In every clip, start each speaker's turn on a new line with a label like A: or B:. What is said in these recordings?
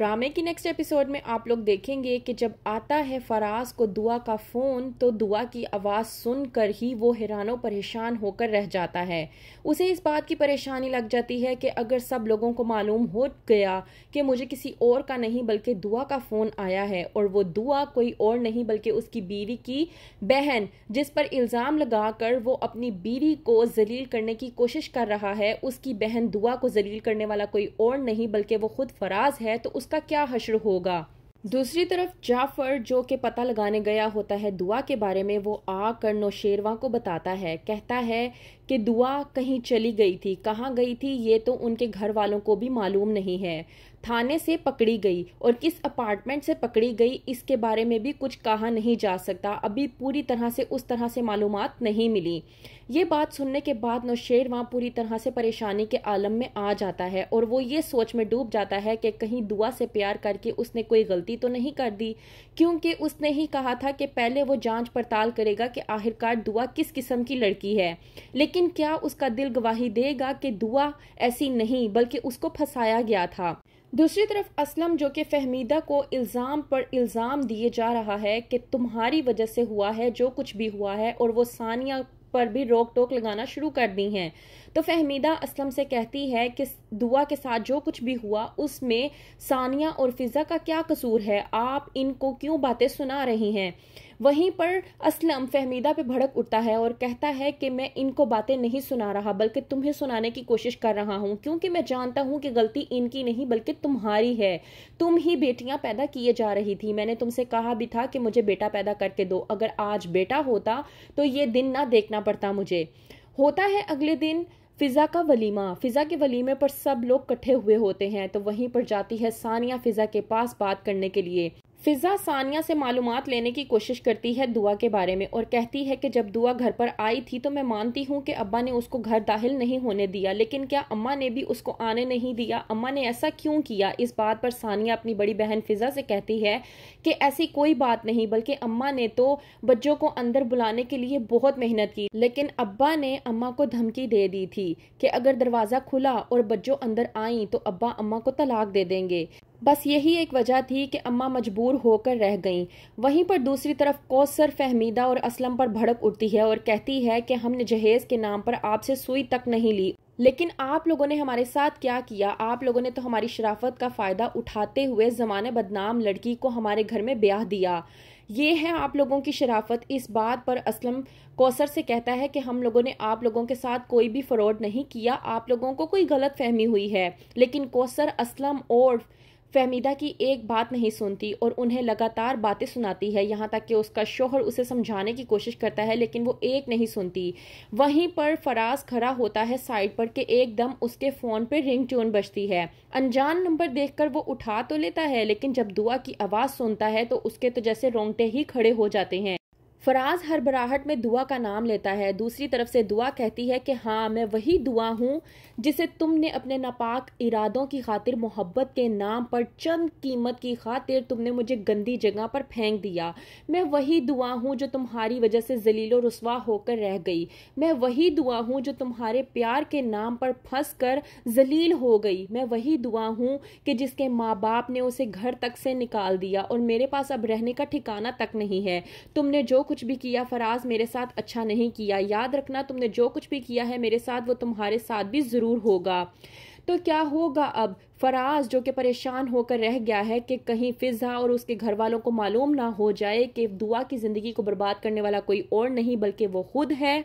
A: ड्रामे की next episode में आप लोग देखेंगे कि जब आता है फराज को दुआ का फ़ोन तो दुआ की आवाज़ सुनकर ही वो हैरानों परेशान होकर रह जाता है उसे इस बात की परेशानी लग जाती है कि अगर सब लोगों को मालूम हो गया कि मुझे किसी और का नहीं बल्कि दुआ का फ़ोन आया है और वो दुआ कोई और नहीं बल्कि उसकी बीवी की बहन जिस पर इल्ज़ाम लगाकर वो अपनी बीवी को जलील करने की कोशिश कर रहा है उसकी बहन दुआ को जलील करने वाला कोई और नहीं बल्कि वो खुद फराज है तो उस उसका क्या हश्र होगा दूसरी तरफ जाफर जो कि पता लगाने गया होता है दुआ के बारे में वो आकर नौशेरवा को बताता है कहता है कि दुआ कहीं चली गई थी कहाँ गई थी ये तो उनके घर वालों को भी मालूम नहीं है थाने से पकड़ी गई और किस अपार्टमेंट से पकड़ी गई इसके बारे में भी कुछ कहा नहीं जा सकता अभी पूरी तरह से उस तरह से मालूम नहीं मिली ये बात सुनने के बाद नौशेर वहाँ पूरी तरह से परेशानी के आलम में आ जाता है और वो ये सोच में डूब जाता है कि कहीं दुआ से प्यार करके उसने कोई गलती तो नहीं कर दी क्योंकि उसने ही कहा था कि पहले वो जांच पड़ताल करेगा कि आखिरकार दुआ किस किस्म की लड़की है लेकिन लेकिन क्या उसका दिल गवाही देगा कि दुआ ऐसी नहीं बल्कि उसको फंसाया गया था दूसरी तरफ असलम जो कि फहमीदा को इल्ज़ाम पर इल्ज़ाम दिए जा रहा है कि तुम्हारी वजह से हुआ है जो कुछ भी हुआ है और वो सानिया पर भी रोक टोक लगाना शुरू कर दी हैं तो फहमीदा असलम से कहती है कि दुआ के साथ जो कुछ भी हुआ उसमें सानिया और फिज़ा का क्या कसूर है आप इनको क्यों बातें सुना रही हैं वहीं पर असलम फहमीदा पे भड़क उठता है और कहता है कि मैं इनको बातें नहीं सुना रहा बल्कि तुम्हें सुनाने की कोशिश कर रहा हूँ क्योंकि मैं जानता हूँ कि गलती इनकी नहीं बल्कि तुम्हारी है तुम ही बेटियाँ पैदा किए जा रही थी मैंने तुमसे कहा भी था कि मुझे बेटा पैदा करके दो अगर आज बेटा होता तो ये दिन ना देखना पड़ता मुझे होता है अगले दिन फ़िज़ा का वलीमा फ़िज़ा के वलीमे पर सब लोग इकट्ठे हुए होते हैं तो वहीं पर जाती है सानिया फ़िज़ा के पास बात करने के लिए फिज़ा सानिया से मालूम लेने की कोशिश करती है दुआ के बारे में और कहती है कि जब दुआ घर पर आई थी तो मैं मानती हूँ कि अब्बा ने उसको घर दाखिल नहीं होने दिया लेकिन क्या अम्मा ने भी उसको आने नहीं दिया अम्मा ने ऐसा क्यों किया इस बात पर सानिया अपनी बड़ी बहन फिज़ा से कहती है कि ऐसी कोई बात नहीं बल्कि अम्मा ने तो बच्चों को अंदर बुलाने के लिए बहुत मेहनत की लेकिन अब्बा ने अम्मा को धमकी दे दी थी कि अगर दरवाज़ा खुला और बच्चों अंदर आई तो अब्बा अम्मा को तलाक दे देंगे बस यही एक वजह थी कि अम्मा मजबूर होकर रह गईं वहीं पर दूसरी तरफ कौसर फहमीदा और असलम पर भड़क उठती है और कहती है कि हमने जहेज़ के नाम पर आपसे सुई तक नहीं ली लेकिन आप लोगों ने हमारे साथ क्या किया आप लोगों ने तो हमारी शराफत का फ़ायदा उठाते हुए ज़माने बदनाम लड़की को हमारे घर में ब्याह दिया ये है आप लोगों की शराफत इस बात पर असलम कौसर से कहता है कि हम लोगों ने आप लोगों के साथ कोई भी फ्रॉड नहीं किया आप लोगों को कोई गलत फहमी हुई है लेकिन कौसर असलम और फहमीदा की एक बात नहीं सुनती और उन्हें लगातार बातें सुनाती है यहाँ तक कि उसका शोहर उसे समझाने की कोशिश करता है लेकिन वो एक नहीं सुनती वहीं पर फराज खड़ा होता है साइड पर कि एकदम उसके फ़ोन पर रिंग ट्यून बजती है अनजान नंबर देखकर वो उठा तो लेता है लेकिन जब दुआ की आवाज़ सुनता है तो उसके तो जैसे रोंगटे ही खड़े हो जाते हैं फराज हरबराहट में दुआ का नाम लेता है दूसरी तरफ से दुआ कहती है कि हाँ मैं वही दुआ हूँ जिसे तुमने अपने नापाक इरादों की खातिर मोहब्बत के नाम पर चंद कीमत की खातिर तुमने मुझे गंदी जगह पर फेंक दिया मैं वही दुआ हूँ जो तुम्हारी वजह से जलीलो रसवा होकर रह गई मैं वही दुआ हूँ जो तुम्हारे प्यार के नाम पर फंस कर जलील हो गई मैं वही दुआ हूँ कि जिसके माँ बाप ने उसे घर तक से निकाल दिया और मेरे पास अब रहने का ठिकाना तक नहीं है तुमने जो कुछ भी किया फराज मेरे साथ अच्छा नहीं किया याद रखना तुमने जो कुछ भी किया है मेरे साथ वो तुम्हारे साथ भी ज़रूर होगा तो क्या होगा अब फराज जो कि परेशान होकर रह गया है कि कहीं फिजा और उसके घर वालों को मालूम ना हो जाए कि दुआ की ज़िंदगी को बर्बाद करने वाला कोई और नहीं बल्कि वो खुद है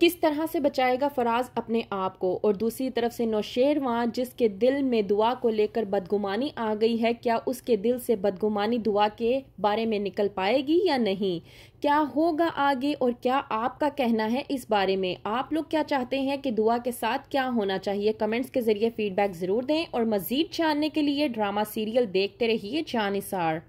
A: किस तरह से बचाएगा फराज अपने आप को और दूसरी तरफ से नौशेरवां जिसके दिल में दुआ को लेकर बदगुमानी आ गई है क्या उसके दिल से बदगुमानी दुआ के बारे में निकल पाएगी या नहीं क्या होगा आगे और क्या आपका कहना है इस बारे में आप लोग क्या चाहते हैं कि दुआ के साथ क्या होना चाहिए कमेंट्स के जरिए फीडबैक ज़रूर दें और मज़ीद जानने के लिए ड्रामा सीरियल देखते रहिए जानिसार